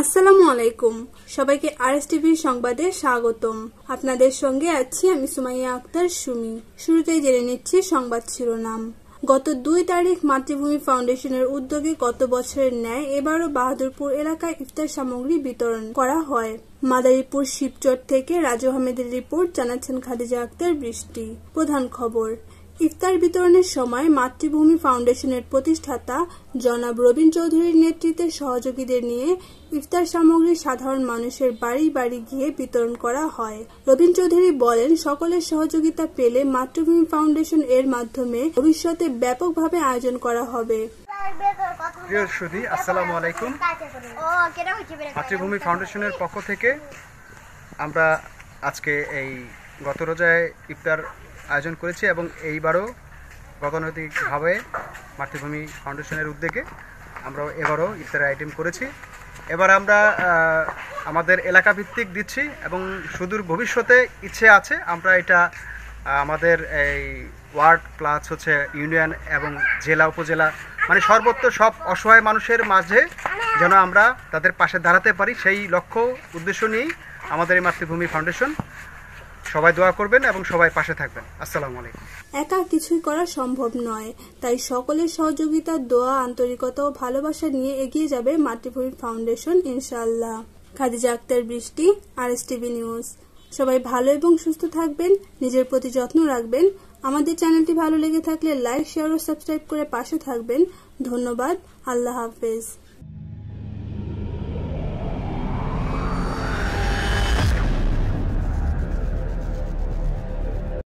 আসসালামু আলাইকুম সবাইকে আর এস টিভির সংবাদে স্বাগতম আপনাদের সঙ্গে আছি আমি সুমাইয়া আক্তার সুমি শুরুতেই জেনে নিচ্ছি সংবাদ শিরোনাম গত দুই তারিখ মাতৃভূমি ফাউন্ডেশনের উদ্যোগে গত বছরের ন্যায় এবারও বাহাদুরপুর এলাকায় ইফতার সামগ্রী বিতরণ করা হয় মাদারীপুর শিবচর থেকে রাজু আহমেদের রিপোর্ট জানাচ্ছেন খাদিজা আক্তার বৃষ্টি প্রধান খবর ইফতার বিতরণের সময় মাতৃভূমি ফাউন্ডেশনের প্রতিষ্ঠাতা জনাব রবীন চৌধুরীর নেতৃত্বে সহযোগীদের নিয়ে ইফতার সামগ্রী সাধারণ মানুষের বাড়ি বাড়ি গিয়ে বিতরণ করা হয় রবীন চৌধুরী বলেন সকলের সহযোগিতা পেলে মাতৃভূমি ফাউন্ডেশন এর মাধ্যমে ভবিষ্যতে ব্যাপকভাবে আয়োজন করা হবে মাতৃভূমি ফাউন্ডেশনের পক্ষ থেকে আমরা আজকে এই গত রোজায় ইফতার আয়োজন করেছে এবং এইবারও গতানৈতিকভাবে মাতৃভূমি ফাউন্ডেশনের উদ্যোগে আমরা এবারও ইফতার আইটেম করেছি এবার আমরা আমাদের এলাকা ভিত্তিক দিচ্ছি এবং সুদূর ভবিষ্যতে ইচ্ছে আছে আমরা এটা আমাদের এই ওয়ার্ড প্লাস হচ্ছে ইউনিয়ন এবং জেলা উপজেলা মানে সর্বত্র সব অসহায় মানুষের মাঝে যেন আমরা তাদের পাশে দাঁড়াতে পারি সেই লক্ষ্য উদ্দেশ্য নিয়েই আমাদের এই মাতৃভূমি ফাউন্ডেশন সবাই দোয়া করবেন এবং সবাই পাশে থাকবেন আসসালামু আলাইকুম একা কিছুই করা সম্ভব নয় তাই সকলের সহযোগিতা দোয়া আন্তরিকতা ও ভালোবাসা নিয়ে এগিয়ে যাবে মাতৃভূমি ফাউন্ডেশন ইনশাআল্লাহ খাদিজা আক্তার বৃষ্টি আর এস টিভি নিউজ সবাই ভালো এবং সুস্থ থাকবেন নিজের প্রতি যত্ন রাখবেন আমাদের চ্যানেলটি ভালো লেগে থাকলে লাইক শেয়ার ও সাবস্ক্রাইব করে পাশে থাকবেন ধন্যবাদ আল্লাহ হাফেজ